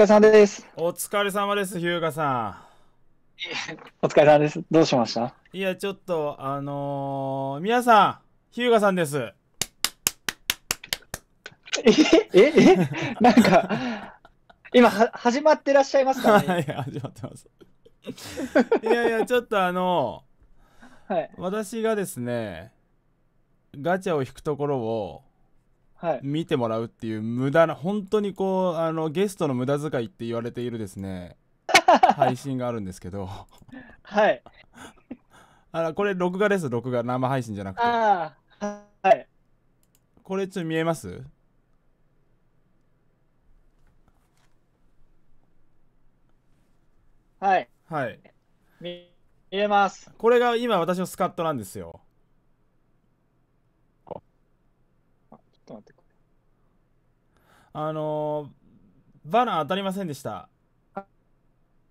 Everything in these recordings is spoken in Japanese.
お疲れ様です。お疲れ様です、日向さん。お疲れ様です。どうしましたいや、ちょっと、あのー、皆さん、日向さんです。えええなんか、今は、始まってらっしゃいますか、ね、は い、始まってます。いやいや、ちょっとあのー、はい、私がですね、ガチャを引くところを、見てもらうっていう無駄な本当にこうあのゲストの無駄遣いって言われているですね 配信があるんですけどはい あらこれ録画です録画生配信じゃなくてああはいこれちょっと見えますはいはい見えますこれが今私のスカットなんですよとなってあのー、バナー当たりませんでした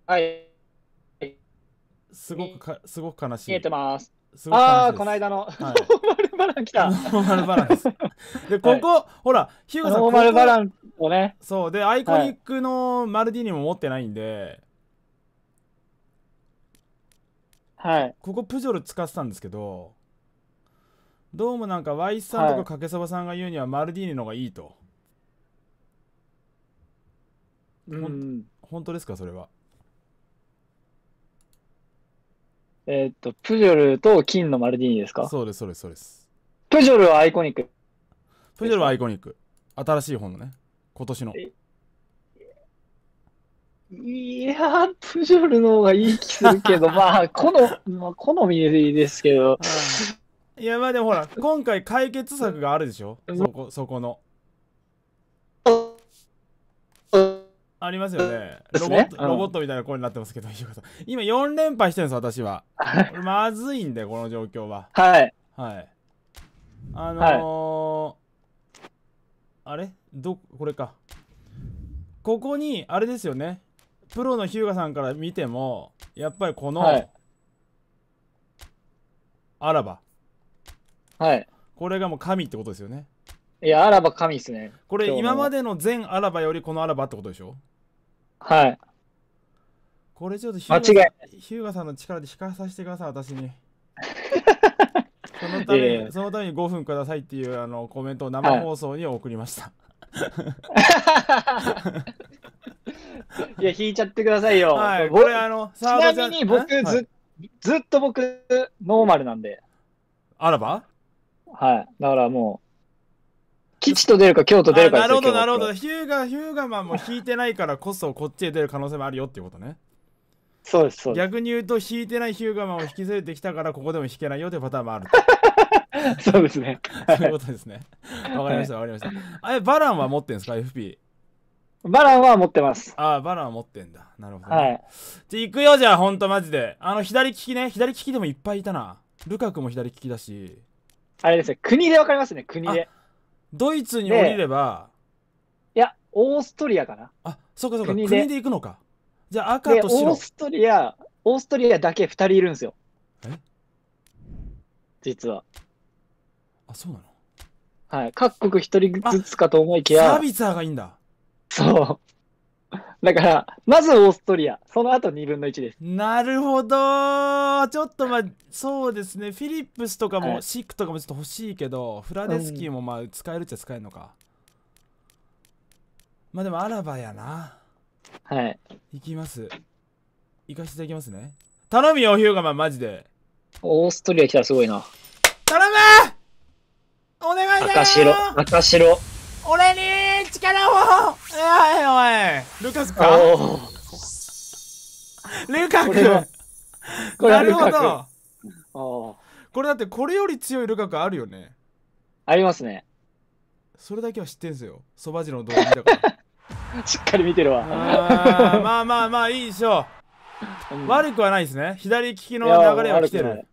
はいすごくかすごく悲しい見えてますああこの間の、はい、ノーマルバラン来たノーマルバランですでここ、はい、ほらヒューガさんノーマルバランをねそうでアイコニックのマルディニも持ってないんで、はい、ここプジョル使ってたんですけどどうもなんか Y さんとかかけそばさんが言うにはマルディーニの方がいいと、はい、うん、本当ですかそれはえー、っとプジョルと金のマルディーニですかそうですそうですそうですプジョルはアイコニックプジョルはアイコニック新しい本のね今年のいやプジョルの方がいい気するけど まあの、まあ、好みですけどいやまあでもほら 今回解決策があるでしょそこそこのありますよねロボット、ロボットみたいな声になってますけど今4連敗してるんです私はまずいんでこの状況ははいはいあのーはい、あれどこれかここにあれですよねプロの日向さんから見てもやっぱりこの、はい、あらばはいこれがもう神ってことですよねいやアラバ神ですねこれ今までの全アラバよりこのアラバってことでしょはいこれちょっと日向ーさんの力で引かさせてください私に そのため、そのために5分くださいっていうあのコメントを生放送に送りました、はい、いや引いちゃってくださいよ、はい、これあのちなみに僕ずはい、ずっと僕ノーマルなんであらばはい。だからもう、吉と出るか京都出るかなるほど、なるほど。ヒューガ、ヒューガマンも引いてないからこそ、こっちへ出る可能性もあるよっていうことね。そうです、そうです。逆に言うと、引いてないヒューガマンを引き連れてきたから、ここでも引けないよってパターンもある。そうですね。そういうことですね。わかりました、わかりました。あれ、バランは持ってんですか、FP。バランは持ってます。ああ、バランは持ってんだ。なるほど、ね。はい。じゃ行くよ、じゃあ、ほんとマジで。あの、左利きね。左利きでもいっぱいいたな。ルカクも左利きだし。あれですね、国でわかりますね、国で。ドイツに降りれば。いや、オーストリアかな。あ、そうかそうか、国で行くのか。じゃあ赤と白。オーストリア、オーストリアだけ2人いるんですよ。え実は。あ、そうなのはい。各国1人ずつかと思いきや。サービサーがいいんだ。そう。だから、まずオーストリア、その後2分の1です。なるほどちょっとまあ、そうですね、フィリップスとかも、はい、シックとかもちょっと欲しいけど、フラデスキーもまあ、使えるっちゃ使えるのか。うん、まあでも、アラバやな。はい。行きます。行かせていただきますね。頼むよ、ヒューガマン、マジで。オーストリア来たらすごいな。頼むお願いだよ赤白、赤白。俺に力をおいおいルカスかルカクなるほどこれだってこれより強いルカクあるよねありますねそれだけは知ってんすよそばじの動画見たから しっかり見てるわあまあまあまあいいでしょう、悪くはないですね左利きの流れは来てる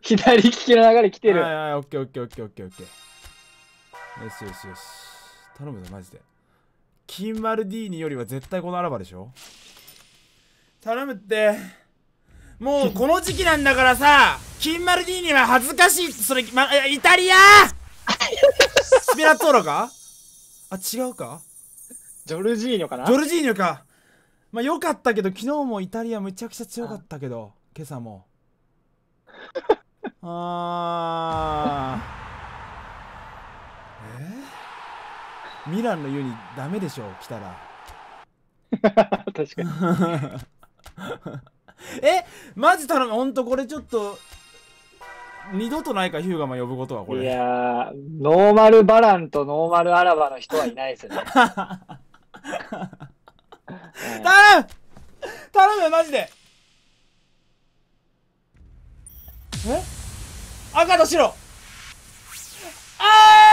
左利きの流れ来てるはいはいオッケーオッケーオッケーオッケーオッケーよしよしよし頼むぞマジで金丸ディーニよりは絶対このアラバでしょ頼むってもうこの時期なんだからさ金丸ディーニは恥ずかしいそれ、ま、イタリアスピラトーロかあ違うかジョルジーニョかなジョルジーニョかまあよかったけど昨日もイタリアむちゃくちゃ強かったけど今朝も ああミランの湯にダメでしょ来たら確かに えマジ頼むほんとこれちょっと二度とないかヒューガマ呼ぶことはこれいやノーマルバランとノーマルアラバの人はいないですね 頼む頼むマジでえ赤と白あ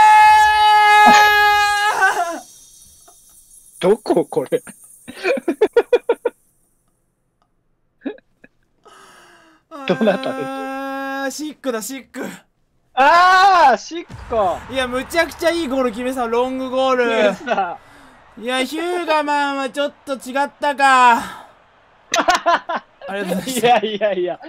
あどここれ どなたですあーシックだシックああシックかいやむちゃくちゃいいゴール決めたロングゴールいやヒューガマンはちょっと違ったか ありがとうございますいやいやいや